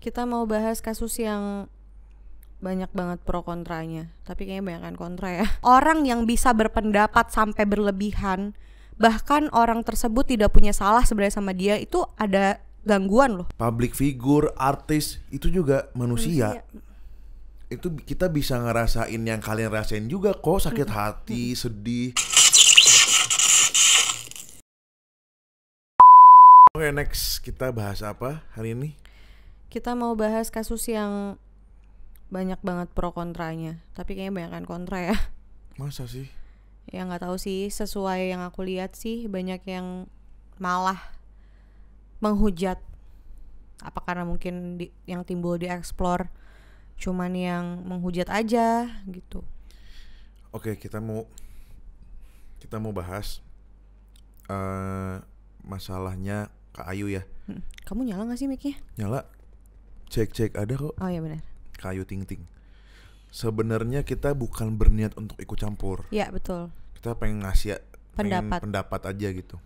kita mau bahas kasus yang banyak banget pro kontranya tapi kayaknya banyak kan kontra ya orang yang bisa berpendapat sampai berlebihan bahkan orang tersebut tidak punya salah sebenarnya sama dia itu ada gangguan loh public figure artis itu juga manusia, manusia. itu kita bisa ngerasain yang kalian rasain juga kok sakit hati sedih Oke okay, next kita bahas apa hari ini? kita mau bahas kasus yang banyak banget pro kontranya tapi kayaknya banyak kontra ya masa sih ya nggak tahu sih sesuai yang aku lihat sih banyak yang malah menghujat apa karena mungkin di, yang timbul di explore cuman yang menghujat aja gitu oke kita mau kita mau bahas uh, masalahnya Kak Ayu ya hmm. kamu nyala gak sih miknya nyala cek-cek ada kok. Oh iya benar. Kayu ting-ting. Sebenarnya kita bukan berniat untuk ikut campur. ya betul. Kita pengen ngasih pendapat pengen pendapat aja gitu.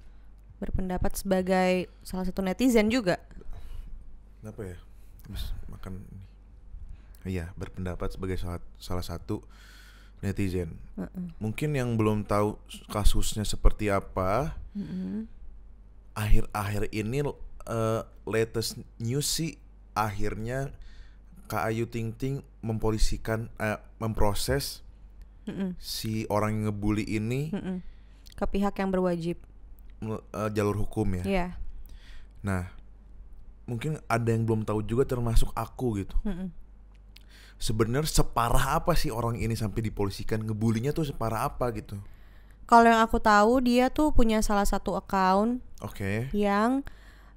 Berpendapat sebagai salah satu netizen juga. Kenapa ya? makan Iya, berpendapat sebagai salah, salah satu netizen. Uh -uh. Mungkin yang belum tahu kasusnya seperti apa. Akhir-akhir uh -uh. ini uh, latest news sih akhirnya Kak Ayu Ting Ting mempolisikan uh, memproses Mm-mm. si orang yang ngebully ini Mm-mm. ke pihak yang berwajib eh, jalur hukum ya. Yeah. Nah, mungkin ada yang belum tahu juga termasuk aku gitu. mm Sebenarnya separah apa sih orang ini sampai dipolisikan ngebulinya tuh separah apa gitu? Kalau yang aku tahu dia tuh punya salah satu account. Okay. Yang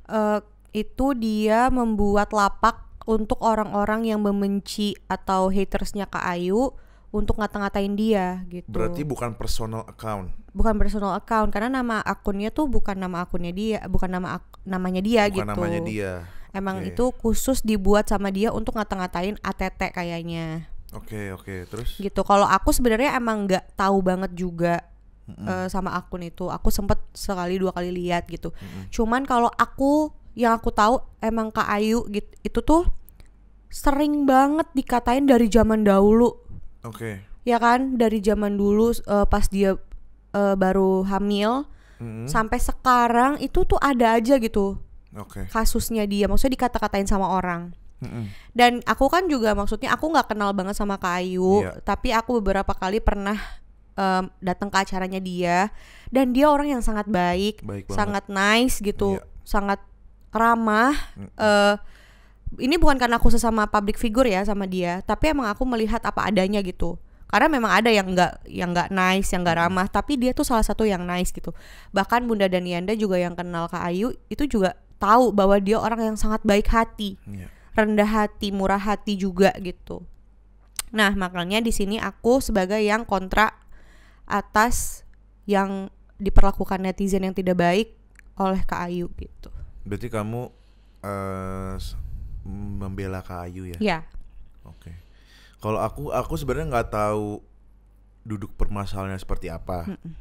uh, itu dia membuat lapak untuk orang-orang yang membenci atau hatersnya Kak Ayu untuk ngata-ngatain dia gitu. Berarti bukan personal account. Bukan personal account karena nama akunnya tuh bukan nama akunnya dia, bukan nama ak namanya dia bukan gitu. namanya dia. Emang okay. itu khusus dibuat sama dia untuk ngata-ngatain ATT kayaknya. Oke, okay, oke. Okay. Terus gitu. Kalau aku sebenarnya emang nggak tahu banget juga mm -hmm. uh, sama akun itu. Aku sempet sekali dua kali lihat gitu. Mm -hmm. Cuman kalau aku yang aku tahu emang Kak Ayu gitu itu tuh sering banget dikatain dari zaman dahulu. Oke. Okay. Ya kan dari zaman dulu uh, pas dia uh, baru hamil mm-hmm. sampai sekarang itu tuh ada aja gitu. Oke. Okay. Kasusnya dia maksudnya dikata-katain sama orang. Mm-hmm. Dan aku kan juga maksudnya aku nggak kenal banget sama Kak Ayu, yeah. tapi aku beberapa kali pernah um, datang ke acaranya dia dan dia orang yang sangat baik, baik sangat nice gitu, yeah. sangat ramah mm. uh, ini bukan karena aku sesama public figure ya sama dia tapi emang aku melihat apa adanya gitu karena memang ada yang nggak yang nggak nice yang nggak ramah tapi dia tuh salah satu yang nice gitu bahkan bunda dan Yanda juga yang kenal kak Ayu itu juga tahu bahwa dia orang yang sangat baik hati yeah. rendah hati murah hati juga gitu nah makanya di sini aku sebagai yang kontra atas yang diperlakukan netizen yang tidak baik oleh kak Ayu gitu Berarti kamu uh, membela kayu ya? Iya. Oke. Okay. Kalau aku aku sebenarnya nggak tahu duduk permasalahannya seperti apa. Mm -mm.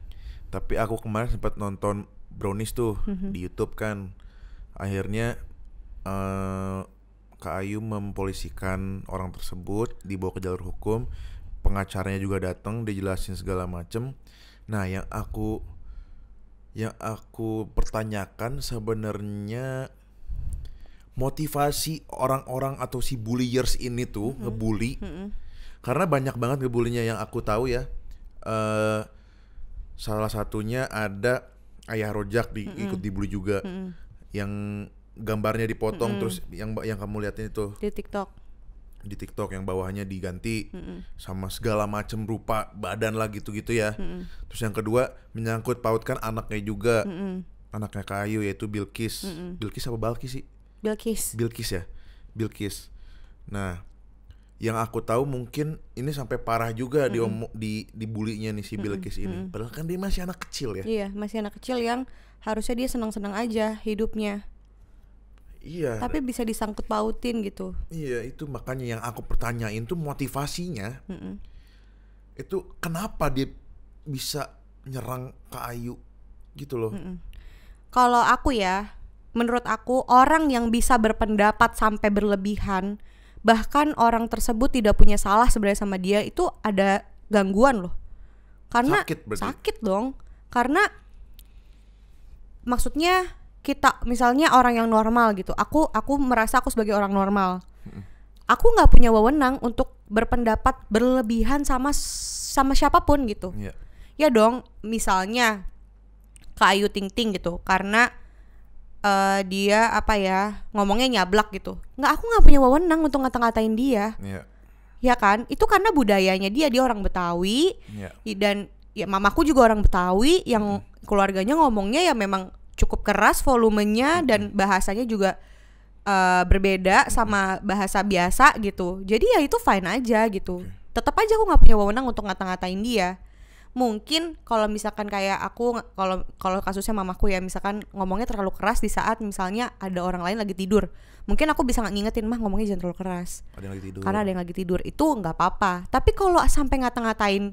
Tapi aku kemarin sempat nonton Brownies tuh mm -hmm. di YouTube kan. Akhirnya uh, Kak Ayu mempolisikan orang tersebut dibawa ke jalur hukum pengacaranya juga datang dijelasin segala macem nah yang aku yang aku pertanyakan sebenarnya motivasi orang-orang atau si bulliers ini tuh mm -hmm. ngebully mm -hmm. karena banyak banget ngebullynya yang aku tahu ya uh, salah satunya ada ayah rojak di, mm -hmm. ikut dibully juga mm -hmm. yang gambarnya dipotong mm -hmm. terus yang yang kamu liatin itu di TikTok di TikTok yang bawahnya diganti mm sama segala macem rupa badan lah gitu-gitu ya. Mm Terus yang kedua menyangkut pautkan anaknya juga. Mm Anaknya kayu yaitu Bilkis. Mm Bilkis apa Balkis sih? Bilkis. Bilkis ya. Bilkis. Nah, yang aku tahu mungkin ini sampai parah juga mm -hmm. di di dibulinya nih si Bilkis mm -hmm. ini. Padahal kan dia masih anak kecil ya. Iya, masih anak kecil yang harusnya dia senang-senang aja hidupnya. Iya. Tapi bisa disangkut pautin gitu. Iya, itu makanya yang aku pertanyain tuh motivasinya. Mm -mm. Itu kenapa dia bisa nyerang ke Ayu gitu loh. Mm -mm. Kalau aku ya, menurut aku orang yang bisa berpendapat sampai berlebihan, bahkan orang tersebut tidak punya salah sebenarnya sama dia itu ada gangguan loh. Karena sakit, sakit dong. Karena maksudnya kita misalnya orang yang normal gitu aku aku merasa aku sebagai orang normal aku nggak punya wewenang untuk berpendapat berlebihan sama sama siapapun gitu yeah. ya dong misalnya ke Ayu Ting Ting gitu karena uh, dia apa ya ngomongnya nyablak gitu nggak aku nggak punya wewenang untuk ngata-ngatain dia yeah. ya kan itu karena budayanya dia dia orang Betawi yeah. dan ya mamaku juga orang Betawi yang mm. keluarganya ngomongnya ya memang cukup keras volumenya hmm. dan bahasanya juga uh, berbeda hmm. sama bahasa biasa gitu. Jadi ya itu fine aja gitu. Tetap aja aku nggak punya wewenang untuk ngata-ngatain dia. Mungkin kalau misalkan kayak aku kalau kalau kasusnya mamaku ya misalkan ngomongnya terlalu keras di saat misalnya ada orang lain lagi tidur. Mungkin aku bisa ngingetin mah ngomongnya jangan terlalu keras. Ada yang lagi tidur. Karena ada yang lagi tidur itu nggak apa-apa. Tapi kalau sampai ngata-ngatain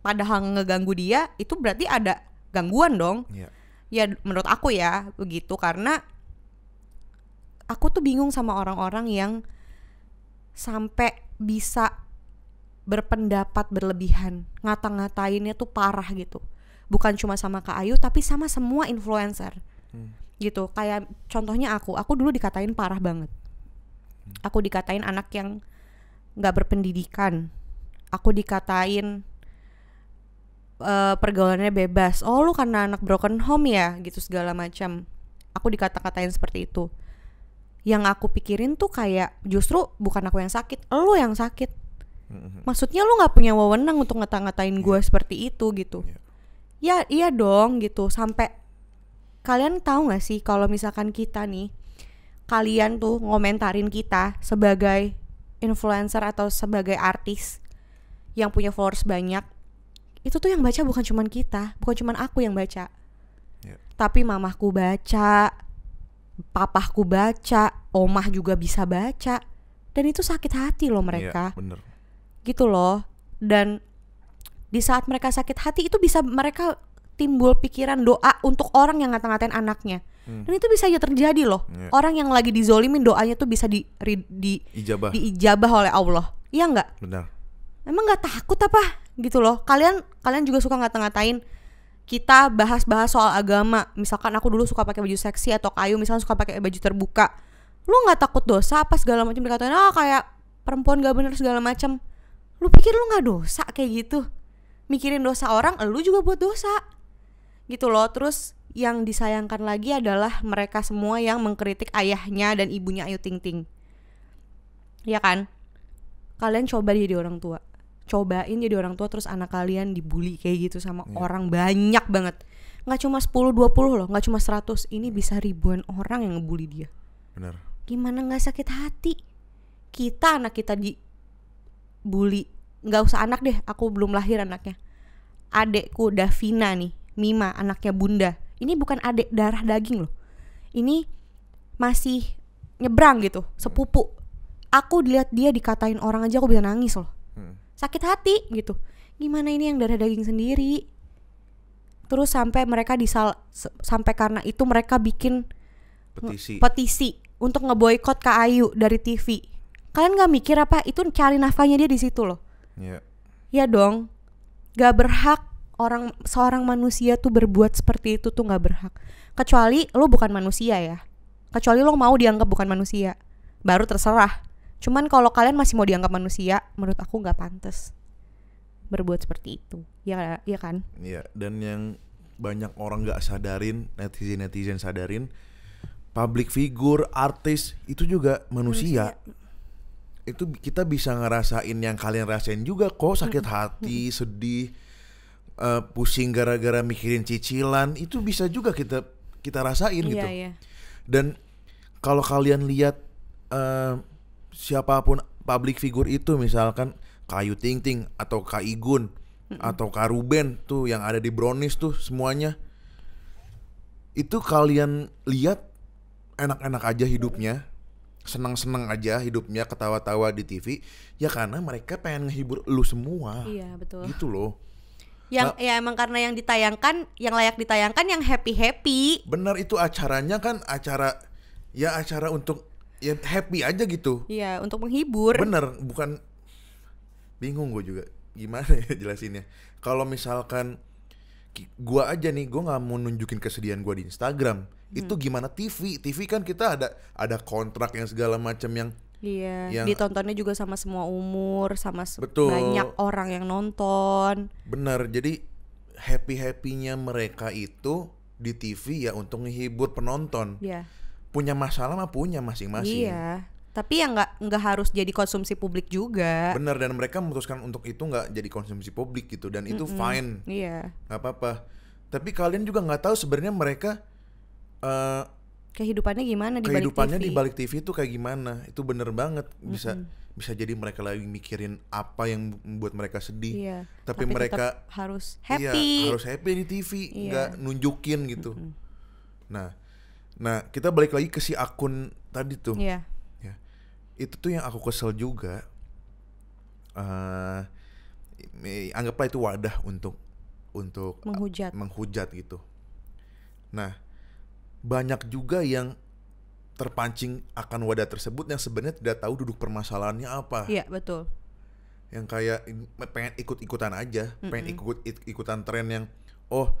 padahal ngeganggu dia itu berarti ada gangguan dong. Yeah ya menurut aku ya begitu karena aku tuh bingung sama orang-orang yang sampai bisa berpendapat berlebihan ngata-ngatainnya tuh parah gitu bukan cuma sama Kak Ayu tapi sama semua influencer hmm. gitu kayak contohnya aku aku dulu dikatain parah banget hmm. aku dikatain anak yang nggak berpendidikan aku dikatain uh, pergaulannya bebas oh lu karena anak broken home ya gitu segala macam aku dikata-katain seperti itu yang aku pikirin tuh kayak justru bukan aku yang sakit lu yang sakit mm-hmm. maksudnya lu nggak punya wewenang untuk ngata-ngatain gue yeah. seperti itu gitu yeah. ya iya dong gitu sampai kalian tahu nggak sih kalau misalkan kita nih kalian tuh ngomentarin kita sebagai influencer atau sebagai artis yang punya followers banyak itu tuh yang baca bukan cuman kita bukan cuman aku yang baca yeah. tapi mamahku baca papahku baca omah juga bisa baca dan itu sakit hati loh iya, mereka yeah, bener. gitu loh dan di saat mereka sakit hati itu bisa mereka timbul pikiran doa untuk orang yang ngata-ngatain anaknya hmm. dan itu bisa aja terjadi loh yeah. orang yang lagi dizolimin doanya tuh bisa di, di, di ijabah oleh Allah iya enggak benar emang nggak takut apa gitu loh kalian kalian juga suka nggak ngatain kita bahas-bahas soal agama misalkan aku dulu suka pakai baju seksi atau kayu misalkan suka pakai baju terbuka lu nggak takut dosa apa segala macam dikatain ah oh, kayak perempuan gak bener segala macam lu pikir lu nggak dosa kayak gitu mikirin dosa orang lu juga buat dosa gitu loh terus yang disayangkan lagi adalah mereka semua yang mengkritik ayahnya dan ibunya Ayu Ting Ting ya kan kalian coba jadi orang tua cobain jadi orang tua terus anak kalian dibully kayak gitu sama yeah. orang banyak banget nggak cuma 10 20 loh nggak cuma 100 ini bisa ribuan orang yang ngebully dia bener gimana nggak sakit hati kita anak kita di bully nggak usah anak deh aku belum lahir anaknya adekku Davina nih Mima anaknya bunda ini bukan adek darah daging loh ini masih nyebrang gitu sepupu aku dilihat dia dikatain orang aja aku bisa nangis loh hmm sakit hati gitu gimana ini yang darah daging sendiri terus sampai mereka disal sampai karena itu mereka bikin petisi, petisi untuk ngeboikot Kak Ayu dari TV kalian nggak mikir apa itu cari nafanya dia di situ loh yeah. ya iya dong gak berhak orang seorang manusia tuh berbuat seperti itu tuh nggak berhak kecuali lo bukan manusia ya kecuali lo mau dianggap bukan manusia baru terserah Cuman kalau kalian masih mau dianggap manusia, menurut aku nggak pantas berbuat seperti itu. Ya, ya kan? Iya. Dan yang banyak orang nggak sadarin, netizen netizen sadarin, public figure, artis itu juga manusia. manusia. Itu kita bisa ngerasain yang kalian rasain juga kok, sakit hati, sedih, uh, pusing gara-gara mikirin cicilan, itu bisa juga kita kita rasain iya, gitu. Iya. Dan kalau kalian lihat uh, siapapun public figure itu misalkan Kayu Ting Ting atau Kak Igun atau Karuben tuh yang ada di Brownies tuh semuanya itu kalian lihat enak-enak aja hidupnya senang-senang aja hidupnya ketawa-tawa di TV ya karena mereka pengen ngehibur lu semua iya betul gitu loh yang nah, ya emang karena yang ditayangkan yang layak ditayangkan yang happy happy bener itu acaranya kan acara ya acara untuk ya happy aja gitu. Iya, untuk menghibur. Bener, bukan bingung gue juga gimana ya jelasinnya. Kalau misalkan gue aja nih, gue nggak mau nunjukin kesedihan gue di Instagram. Hmm. Itu gimana TV? TV kan kita ada ada kontrak yang segala macam yang Iya, yang, ditontonnya juga sama semua umur, sama betul, banyak orang yang nonton. Bener, jadi happy happynya mereka itu di TV ya untuk menghibur penonton. Iya. Yeah punya masalah mah punya masing-masing. Iya. Tapi yang nggak nggak harus jadi konsumsi publik juga. Bener dan mereka memutuskan untuk itu nggak jadi konsumsi publik gitu dan itu mm fine. Iya. Gak apa-apa. Tapi kalian juga nggak tahu sebenarnya mereka uh, kehidupannya gimana di kehidupannya balik TV. di balik TV itu kayak gimana? Itu bener banget bisa mm -hmm. bisa jadi mereka lagi mikirin apa yang membuat mereka sedih. Iya. Tapi, Tapi mereka harus iya, happy. Iya, harus happy di TV, iya. nggak Gak nunjukin gitu. Mm -hmm. Nah Nah, kita balik lagi ke si akun tadi tuh. Iya. Yeah. Ya. Itu tuh yang aku kesel juga. Uh, anggaplah itu wadah untuk untuk menghujat, uh, menghujat gitu. Nah, banyak juga yang terpancing akan wadah tersebut yang sebenarnya tidak tahu duduk permasalahannya apa. Iya, yeah, betul. Yang kayak pengen ikut-ikutan aja, mm -mm. pengen ikut-ikutan tren yang oh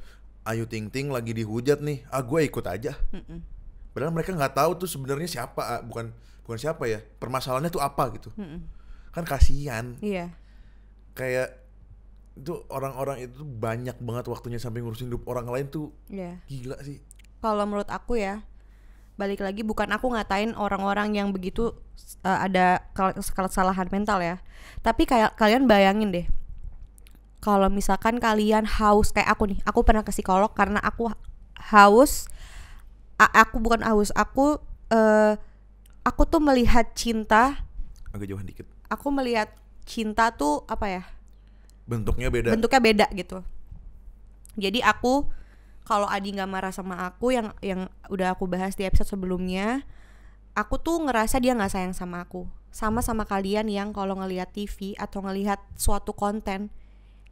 Ayu Ting Ting lagi dihujat nih, ah gue ikut aja. Mm-mm. Padahal mereka nggak tahu tuh sebenarnya siapa, ah, bukan bukan siapa ya, permasalahannya tuh apa gitu. Mm-mm. Kan kasihan. Iya. Yeah. Kayak itu orang-orang itu banyak banget waktunya sampai ngurusin hidup orang lain tuh. Iya. Yeah. Gila sih. Kalau menurut aku ya, balik lagi bukan aku ngatain orang-orang yang begitu uh, ada kesalahan mental ya. Tapi kayak kalian bayangin deh, kalau misalkan kalian haus kayak aku nih aku pernah ke psikolog karena aku haus aku bukan haus aku uh, aku tuh melihat cinta agak jauh dikit aku melihat cinta tuh apa ya bentuknya beda bentuknya beda gitu jadi aku kalau Adi nggak marah sama aku yang yang udah aku bahas di episode sebelumnya aku tuh ngerasa dia nggak sayang sama aku sama sama kalian yang kalau ngelihat TV atau ngelihat suatu konten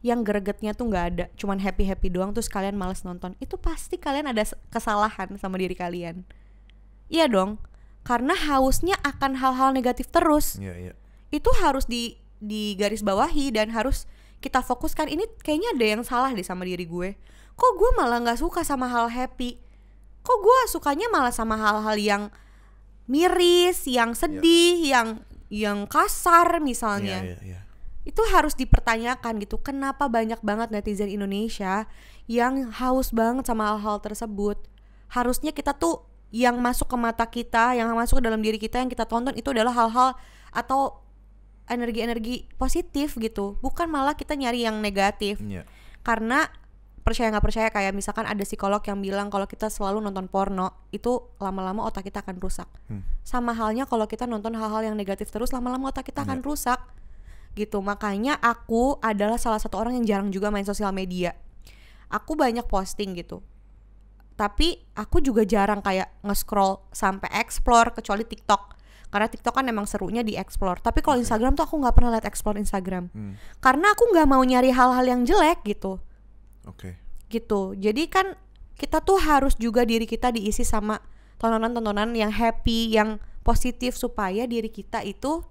yang gregetnya tuh nggak ada cuman happy happy doang terus kalian males nonton itu pasti kalian ada kesalahan sama diri kalian iya dong karena hausnya akan hal-hal negatif terus yeah, yeah. itu harus di di garis bawahi dan harus kita fokuskan ini kayaknya ada yang salah deh sama diri gue kok gue malah nggak suka sama hal happy kok gue sukanya malah sama hal-hal yang miris yang iya. sedih yeah. yang yang kasar misalnya yeah, yeah, yeah itu harus dipertanyakan gitu kenapa banyak banget netizen Indonesia yang haus banget sama hal-hal tersebut harusnya kita tuh yang masuk ke mata kita yang masuk ke dalam diri kita yang kita tonton itu adalah hal-hal atau energi-energi positif gitu bukan malah kita nyari yang negatif yeah. karena percaya nggak percaya kayak misalkan ada psikolog yang bilang kalau kita selalu nonton porno itu lama-lama otak kita akan rusak hmm. sama halnya kalau kita nonton hal-hal yang negatif terus lama-lama otak kita yeah. akan iya. rusak gitu makanya aku adalah salah satu orang yang jarang juga main sosial media aku banyak posting gitu tapi aku juga jarang kayak nge-scroll sampai explore kecuali TikTok karena TikTok kan emang serunya di explore tapi kalau Instagram tuh aku nggak pernah liat explore Instagram hmm. karena aku nggak mau nyari hal-hal yang jelek gitu oke okay. gitu jadi kan kita tuh harus juga diri kita diisi sama tontonan-tontonan yang happy yang positif supaya diri kita itu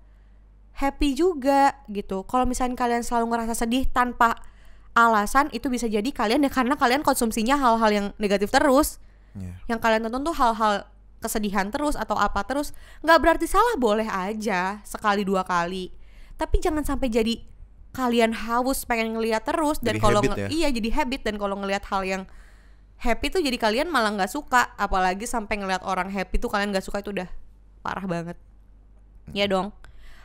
happy juga gitu. Kalau misalnya kalian selalu ngerasa sedih tanpa alasan itu bisa jadi kalian ya karena kalian konsumsinya hal-hal yang negatif terus. Yeah. Yang kalian tonton tuh hal-hal kesedihan terus atau apa terus nggak berarti salah boleh aja sekali dua kali tapi jangan sampai jadi kalian haus pengen ngelihat terus dan kalau ya? iya jadi habit dan kalau ngelihat hal yang happy tuh jadi kalian malah nggak suka apalagi sampai ngelihat orang happy tuh kalian nggak suka itu udah parah banget ya dong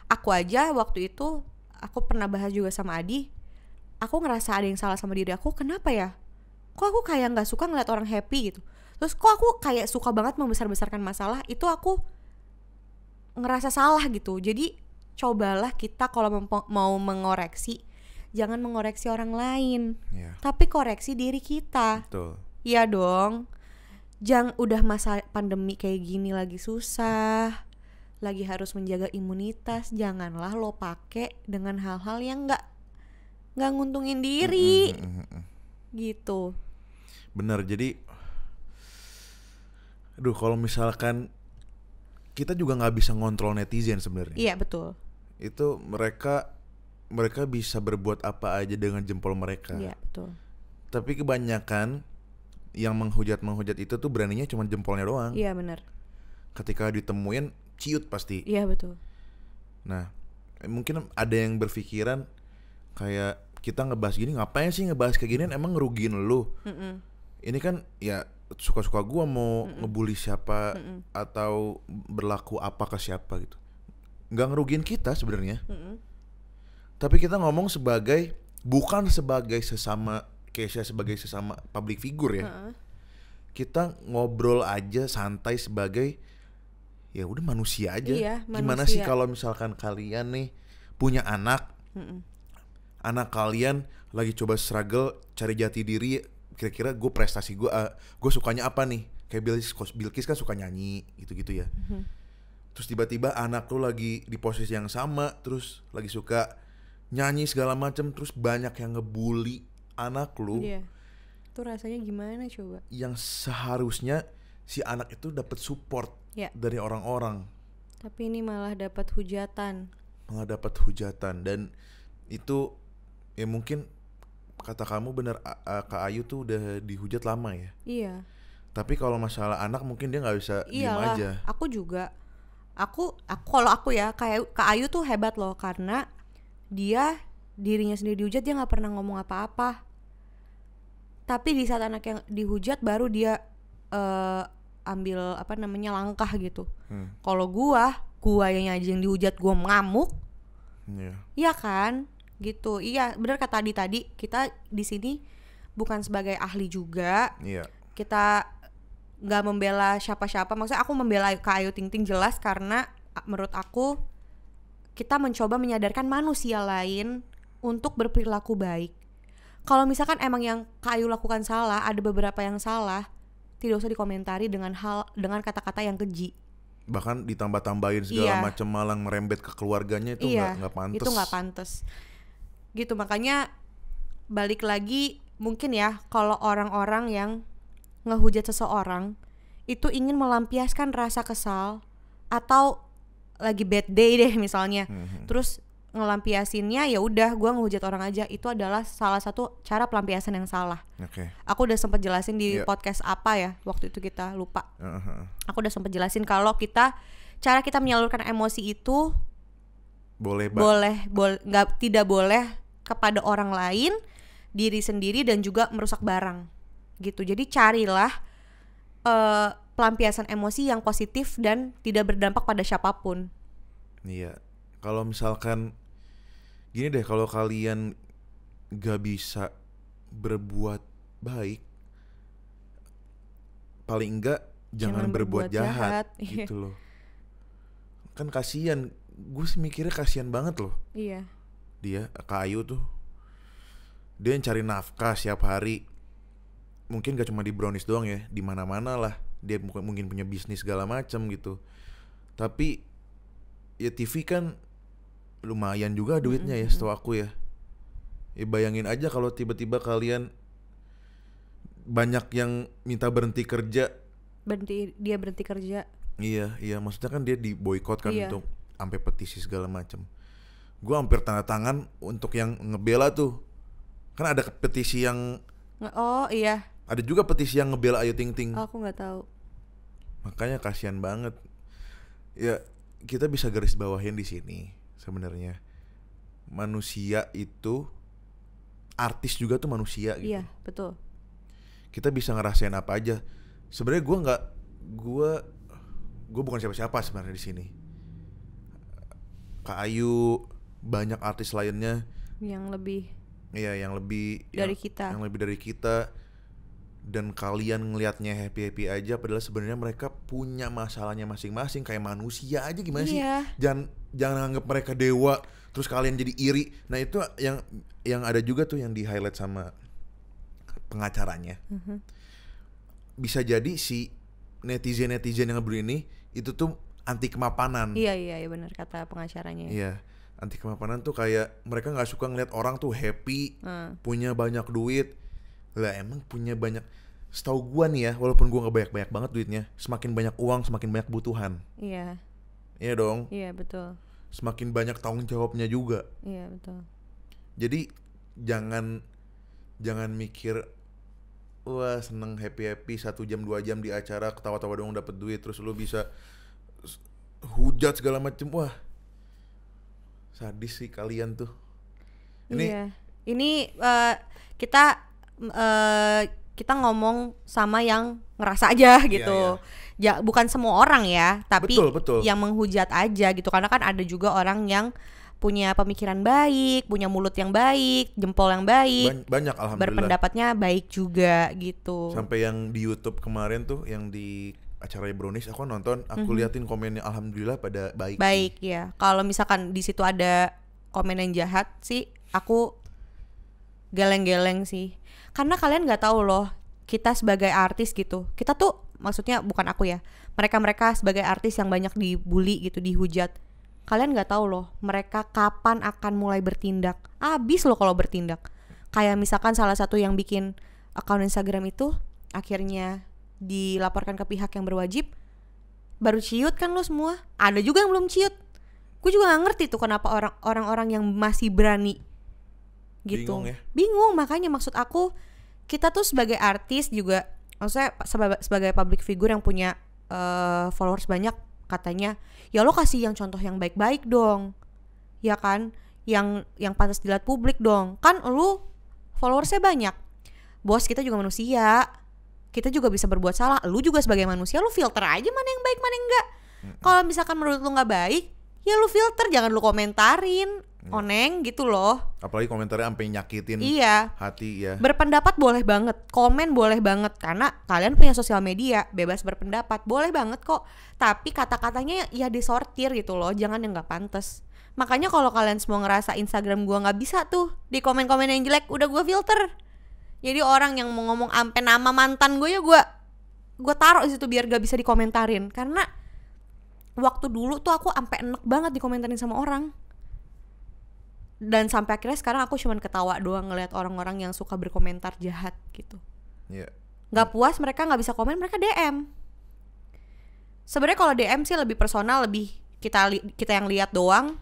aku aja waktu itu aku pernah bahas juga sama Adi aku ngerasa ada yang salah sama diri aku kenapa ya kok aku kayak nggak suka ngeliat orang happy gitu terus kok aku kayak suka banget membesar-besarkan masalah itu aku ngerasa salah gitu jadi cobalah kita kalau mau mengoreksi jangan mengoreksi orang lain yeah. tapi koreksi diri kita Betul. iya dong jangan udah masa pandemi kayak gini lagi susah lagi harus menjaga imunitas, janganlah lo pake dengan hal-hal yang nggak nggak nguntungin diri. Gitu. Bener. Jadi aduh kalau misalkan kita juga nggak bisa ngontrol netizen sebenarnya. Iya, betul. Itu mereka mereka bisa berbuat apa aja dengan jempol mereka. Iya, betul. Tapi kebanyakan yang menghujat-menghujat itu tuh beraninya cuma jempolnya doang. Iya, benar. Ketika ditemuin ciut pasti. Iya betul. Nah, eh, mungkin ada yang berpikiran kayak kita ngebahas gini ngapain sih ngebahas kayak gini emang ngerugiin lu. Mm -mm. Ini kan ya suka-suka gua mau mm -mm. ngebully siapa mm -mm. atau berlaku apa ke siapa gitu. Nggak ngerugiin kita sebenarnya. Mm -mm. Tapi kita ngomong sebagai bukan sebagai sesama Kesha sebagai sesama public figure ya. Uh -uh. Kita ngobrol aja santai sebagai ya udah manusia aja. Iya, manusia. Gimana sih kalau misalkan kalian nih punya anak, mm -mm. anak kalian lagi coba struggle cari jati diri, kira-kira gue prestasi gue, uh, gue sukanya apa nih? Kayak Bilkis, Bilkis kan suka nyanyi, gitu-gitu ya. Mm -hmm. Terus tiba-tiba anak lu lagi di posisi yang sama, terus lagi suka nyanyi segala macem terus banyak yang ngebully anak lu. Iya. Itu rasanya gimana coba? Yang seharusnya si anak itu dapat support ya. dari orang-orang. Tapi ini malah dapat hujatan. Malah dapat hujatan dan itu ya mungkin kata kamu benar Kak Ayu tuh udah dihujat lama ya. Iya. Tapi kalau masalah anak mungkin dia nggak bisa Iyalah, diem aja. Aku juga. Aku, aku kalau aku ya kayak Kak Ayu tuh hebat loh karena dia dirinya sendiri dihujat dia nggak pernah ngomong apa-apa tapi di saat anak yang dihujat baru dia uh, ambil apa namanya langkah gitu hmm. kalau gua gua yang aja yang dihujat gua ngamuk yeah. iya kan gitu iya benar kata tadi tadi kita di sini bukan sebagai ahli juga yeah. kita nggak membela siapa-siapa maksudnya aku membela Kak Ayu Ting Ting jelas karena menurut aku kita mencoba menyadarkan manusia lain untuk berperilaku baik kalau misalkan emang yang Kak Ayu lakukan salah ada beberapa yang salah tidak usah dikomentari dengan hal dengan kata-kata yang keji bahkan ditambah-tambahin segala iya. macam malang merembet ke keluarganya itu iya, nggak iya, nggak pantas itu nggak pantas gitu makanya balik lagi mungkin ya kalau orang-orang yang ngehujat seseorang itu ingin melampiaskan rasa kesal atau lagi bad day deh misalnya mm -hmm. terus ngelampiasinnya ya udah gue ngehujat orang aja itu adalah salah satu cara pelampiasan yang salah. Oke. Okay. Aku udah sempet jelasin di yeah. podcast apa ya waktu itu kita lupa. Uh -huh. Aku udah sempet jelasin kalau kita cara kita menyalurkan emosi itu boleh bang. boleh boleh nggak tidak boleh kepada orang lain diri sendiri dan juga merusak barang gitu. Jadi carilah uh, pelampiasan emosi yang positif dan tidak berdampak pada siapapun. Iya. kalau misalkan gini deh kalau kalian gak bisa berbuat baik paling enggak jangan, jangan berbuat, berbuat jahat, jahat gitu loh kan kasihan gue sih mikirnya kasihan banget loh iya dia kayu tuh dia yang cari nafkah siap hari mungkin gak cuma di brownies doang ya di mana mana lah dia mungkin punya bisnis segala macam gitu tapi ya TV kan lumayan juga duitnya mm -hmm. ya setahu aku ya. ya bayangin aja kalau tiba-tiba kalian banyak yang minta berhenti kerja. Berhenti dia berhenti kerja. Iya, iya maksudnya kan dia di boykot kan iya. untuk sampai petisi segala macam. Gue hampir tanda tangan untuk yang ngebela tuh. Kan ada petisi yang Oh, iya. Ada juga petisi yang ngebela Ayu Ting Ting. Oh, aku nggak tahu. Makanya kasihan banget. Ya, kita bisa garis bawahin di sini sebenarnya manusia itu artis juga tuh manusia gitu. Iya betul. Kita bisa ngerasain apa aja. Sebenarnya gue nggak gue gue bukan siapa-siapa sebenarnya di sini. Kak Ayu banyak artis lainnya yang lebih Iya, yang lebih dari yang, kita. Yang lebih dari kita dan kalian ngelihatnya happy happy aja padahal sebenarnya mereka punya masalahnya masing-masing kayak manusia aja gimana iya. sih jangan jangan anggap mereka dewa terus kalian jadi iri nah itu yang yang ada juga tuh yang di highlight sama pengacaranya mm-hmm. bisa jadi si netizen netizen yang ini itu tuh anti kemapanan iya iya iya benar kata pengacaranya iya anti kemapanan tuh kayak mereka nggak suka ngeliat orang tuh happy mm. punya banyak duit lah emang punya banyak setahu gua nih ya walaupun gua nggak banyak banyak banget duitnya semakin banyak uang semakin banyak kebutuhan iya Iya dong. Iya betul. Semakin banyak tanggung jawabnya juga. Iya betul. Jadi jangan jangan mikir wah seneng happy happy satu jam dua jam di acara ketawa-tawa dong dapat duit terus lu bisa hujat segala macam wah sadis sih kalian tuh ini iya. ini uh, kita uh, kita ngomong sama yang ngerasa aja iya, gitu. Yeah, yeah. Ya bukan semua orang ya, tapi betul, betul. yang menghujat aja gitu karena kan ada juga orang yang punya pemikiran baik, punya mulut yang baik, jempol yang baik. Banyak alhamdulillah. Berpendapatnya baik juga gitu. Sampai yang di YouTube kemarin tuh yang di acaranya Brownies aku nonton, aku mm -hmm. liatin komennya alhamdulillah pada baik. Baik sih. ya. Kalau misalkan di situ ada komen yang jahat sih aku geleng-geleng sih karena kalian nggak tahu loh kita sebagai artis gitu kita tuh maksudnya bukan aku ya mereka-mereka sebagai artis yang banyak dibully gitu dihujat kalian nggak tahu loh mereka kapan akan mulai bertindak abis loh kalau bertindak kayak misalkan salah satu yang bikin akun Instagram itu akhirnya dilaporkan ke pihak yang berwajib baru ciut kan lo semua ada juga yang belum ciut gue juga gak ngerti tuh kenapa orang-orang yang masih berani gitu bingung, ya? bingung makanya maksud aku kita tuh sebagai artis juga maksudnya sebagai public figure yang punya uh, followers banyak katanya ya lo kasih yang contoh yang baik-baik dong ya kan yang yang pantas dilihat publik dong kan lo followersnya banyak bos kita juga manusia kita juga bisa berbuat salah lu juga sebagai manusia lu filter aja mana yang baik mana yang enggak kalau misalkan menurut lu nggak baik ya lu filter jangan lu komentarin Iya. oneng gitu loh. Apalagi komentarnya sampai nyakitin iya. hati ya. Berpendapat boleh banget, komen boleh banget karena kalian punya sosial media, bebas berpendapat, boleh banget kok. Tapi kata-katanya ya disortir gitu loh, jangan yang nggak pantas. Makanya kalau kalian semua ngerasa Instagram gua nggak bisa tuh di komen-komen yang jelek udah gua filter. Jadi orang yang mau ngomong ampe nama mantan gue ya gua gua taruh di situ biar gak bisa dikomentarin karena waktu dulu tuh aku ampe enak banget dikomentarin sama orang dan sampai akhirnya sekarang aku cuman ketawa doang ngelihat orang-orang yang suka berkomentar jahat gitu yeah. nggak puas mereka gak bisa komen mereka dm sebenarnya kalau dm sih lebih personal lebih kita kita yang lihat doang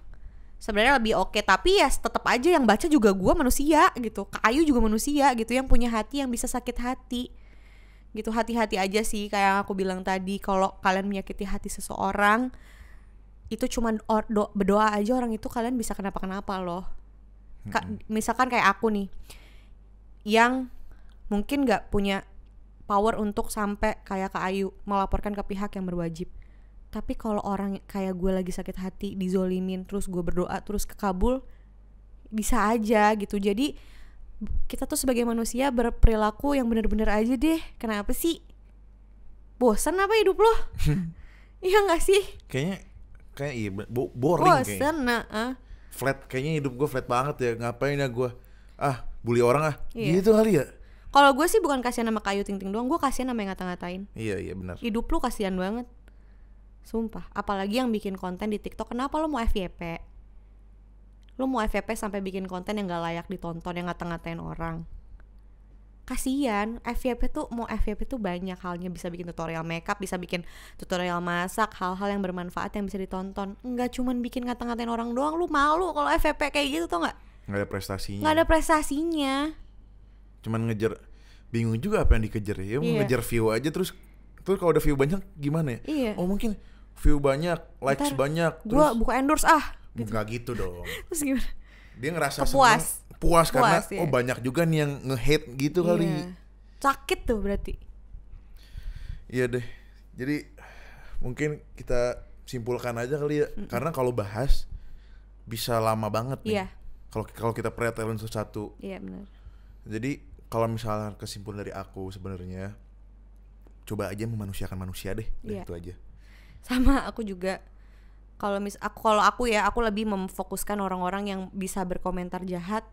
sebenarnya lebih oke okay. tapi ya tetap aja yang baca juga gue manusia gitu Kak Ayu juga manusia gitu yang punya hati yang bisa sakit hati gitu hati-hati aja sih kayak yang aku bilang tadi kalau kalian menyakiti hati seseorang itu cuma do, berdoa aja orang itu kalian bisa kenapa-kenapa loh. Ka Misalkan kayak aku nih yang mungkin nggak punya power untuk sampai kayak ke Ayu melaporkan ke pihak yang berwajib. Tapi kalau orang kayak gue lagi sakit hati, dizolimin, terus gue berdoa, terus kekabul, bisa aja gitu. Jadi kita tuh sebagai manusia berperilaku yang bener-bener aja deh. Kenapa sih? Bosan apa hidup lo? Iya gak sih? Kayaknya kayaknya iya bo boring Bosen, kayaknya. Nah, uh. Flat kayaknya hidup gue flat banget ya. Ngapain ya gue? Ah, bully orang ah. Iya. Gitu kali ya. Kalau gue sih bukan kasihan sama kayu ting ting doang, gue kasihan sama yang ngata-ngatain. Iya, iya benar. Hidup lu kasihan banget. Sumpah, apalagi yang bikin konten di TikTok, kenapa lu mau FYP? Lu mau FYP sampai bikin konten yang gak layak ditonton, yang ngata-ngatain orang kasihan FYP tuh mau FYP tuh banyak halnya bisa bikin tutorial makeup bisa bikin tutorial masak hal-hal yang bermanfaat yang bisa ditonton nggak cuma bikin ngata-ngatain orang doang lu malu kalau FYP kayak gitu tuh nggak nggak ada prestasinya nggak ada prestasinya cuman ngejar bingung juga apa yang dikejar ya yeah. Iya. ngejar view aja terus terus kalau udah view banyak gimana ya yeah. oh mungkin view banyak likes Bentar, banyak gua terus buka endorse ah gitu. nggak gitu dong terus gimana dia ngerasa Kepuas. seneng puas, puas karena ya. oh banyak juga nih yang nge-hate gitu yeah. kali. Iya. Sakit tuh berarti. Iya deh. Jadi mungkin kita simpulkan aja kali ya. Mm -mm. Karena kalau bahas bisa lama banget nih. Yeah. Kalau kalau kita pretelin satu-satu. Iya benar. Jadi kalau misalnya kesimpulan dari aku sebenarnya coba aja memanusiakan manusia deh, iya. itu aja. Sama aku juga kalau mis aku kalau aku ya aku lebih memfokuskan orang-orang yang bisa berkomentar jahat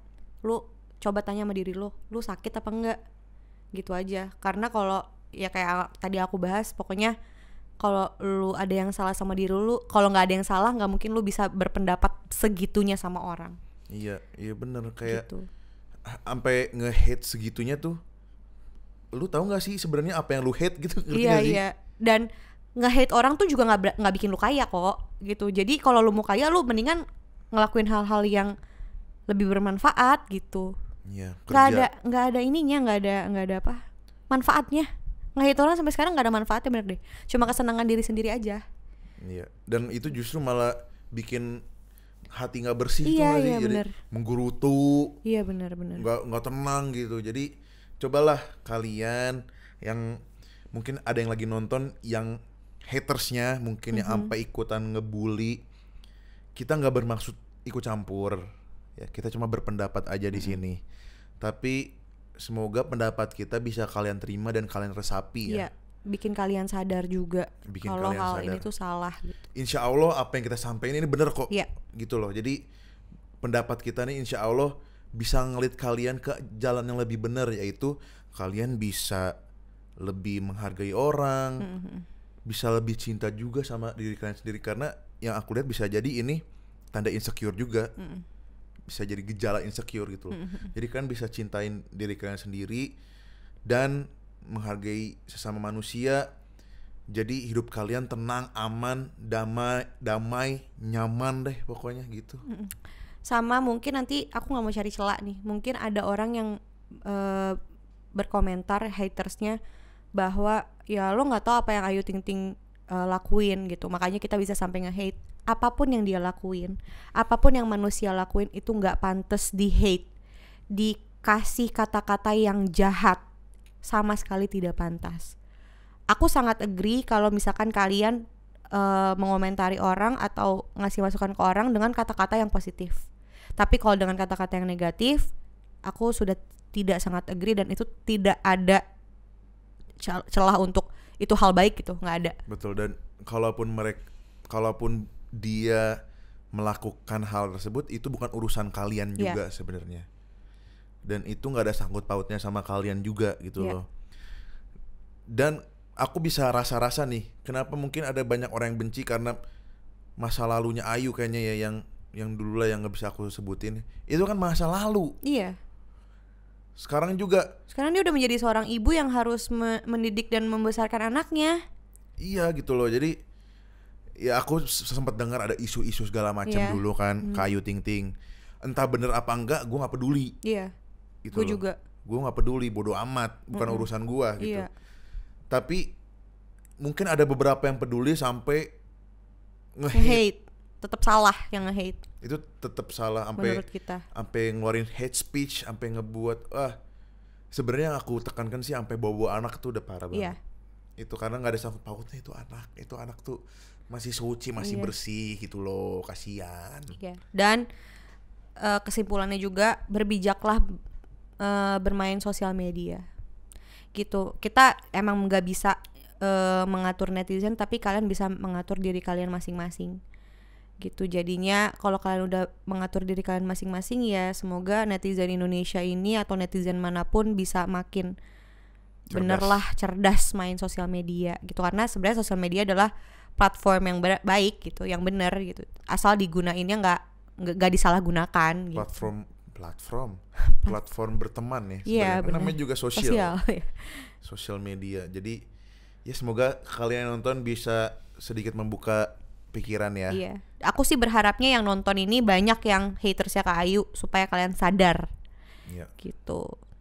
lu coba tanya sama diri lu lu sakit apa enggak gitu aja karena kalau ya kayak tadi aku bahas pokoknya kalau lu ada yang salah sama diri lu kalau nggak ada yang salah nggak mungkin lu bisa berpendapat segitunya sama orang iya iya bener kayak gitu. sampai nge-hate segitunya tuh lu tahu nggak sih sebenarnya apa yang lu hate gitu iya iya dan nge-hate orang tuh juga nggak nggak bikin lu kaya kok gitu jadi kalau lu mau kaya lu mendingan ngelakuin hal-hal yang lebih bermanfaat gitu Iya, nggak ada nggak ada ininya nggak ada nggak ada apa manfaatnya nggak itu orang sampai sekarang nggak ada manfaatnya bener deh cuma kesenangan diri sendiri aja iya dan itu justru malah bikin hati nggak bersih iya, tuh iya, jadi bener. menggerutu iya benar benar nggak nggak tenang gitu jadi cobalah kalian yang mungkin ada yang lagi nonton yang hatersnya mungkin mm -hmm. yang mm-hmm. sampai ikutan ngebully kita nggak bermaksud ikut campur Ya, kita cuma berpendapat aja di hmm. sini. Tapi semoga pendapat kita bisa kalian terima dan kalian resapi ya. ya bikin kalian sadar juga bikin kalau kalian hal sadar. ini tuh salah gitu. Insya Allah apa yang kita sampaikan ini bener kok. Ya. Gitu loh. Jadi pendapat kita nih insya Allah bisa ngelit kalian ke jalan yang lebih benar yaitu kalian bisa lebih menghargai orang, -hmm. hmm, hmm. bisa lebih cinta juga sama diri kalian sendiri karena yang aku lihat bisa jadi ini tanda insecure juga. Mm -hmm bisa jadi gejala insecure gitu mm-hmm. Jadi kan bisa cintain diri kalian sendiri dan menghargai sesama manusia. Jadi hidup kalian tenang, aman, damai, damai, nyaman deh pokoknya gitu. Sama mungkin nanti aku nggak mau cari celak nih. Mungkin ada orang yang uh, berkomentar hatersnya bahwa ya lo nggak tahu apa yang Ayu Ting Ting uh, lakuin gitu makanya kita bisa sampai nge-hate apapun yang dia lakuin apapun yang manusia lakuin itu nggak pantas di hate dikasih kata-kata yang jahat sama sekali tidak pantas aku sangat agree kalau misalkan kalian uh, mengomentari orang atau ngasih masukan ke orang dengan kata-kata yang positif tapi kalau dengan kata-kata yang negatif aku sudah tidak sangat agree dan itu tidak ada celah untuk itu hal baik gitu nggak ada betul dan kalaupun mereka kalaupun dia melakukan hal tersebut itu bukan urusan kalian iya. juga yeah. sebenarnya dan itu nggak ada sangkut pautnya sama kalian juga gitu yeah. loh dan aku bisa rasa-rasa nih kenapa mungkin ada banyak orang yang benci karena masa lalunya Ayu kayaknya ya yang yang dulu lah yang nggak bisa aku sebutin itu kan masa lalu iya yeah sekarang juga. Sekarang dia udah menjadi seorang ibu yang harus me mendidik dan membesarkan anaknya. Iya gitu loh. Jadi ya aku sempat dengar ada isu-isu segala macam yeah. dulu kan, hmm. kayu ting-ting. Entah bener apa enggak, gue nggak peduli. Iya. Yeah. Gitu gue juga. Gue nggak peduli, bodoh amat, bukan -hmm. urusan gue gitu. Yeah. Tapi mungkin ada beberapa yang peduli sampai nge-hate tetap salah yang hate Itu tetap salah sampai Sampai ngeluarin hate speech, sampai ngebuat wah sebenarnya aku tekankan sih sampai bawa-bawa anak tuh udah parah iya. banget. Yeah. Itu karena nggak ada sangkut pautnya itu anak. Itu anak tuh masih suci, masih yeah. bersih gitu loh, kasihan. Yeah. Dan uh, kesimpulannya juga berbijaklah uh, bermain sosial media. Gitu. Kita emang nggak bisa uh, mengatur netizen tapi kalian bisa mengatur diri kalian masing-masing gitu jadinya kalau kalian udah mengatur diri kalian masing-masing ya semoga netizen Indonesia ini atau netizen manapun bisa makin cerdas. benerlah cerdas main sosial media gitu karena sebenarnya sosial media adalah platform yang baik gitu yang bener gitu asal digunainnya nggak nggak disalahgunakan gitu. platform platform platform berteman ya yeah, bener. namanya juga sosial sosial, iya. sosial media jadi ya semoga kalian nonton bisa sedikit membuka pikiran ya. Iya. Aku sih berharapnya yang nonton ini banyak yang hatersnya Kak Ayu supaya kalian sadar. Iya. Gitu.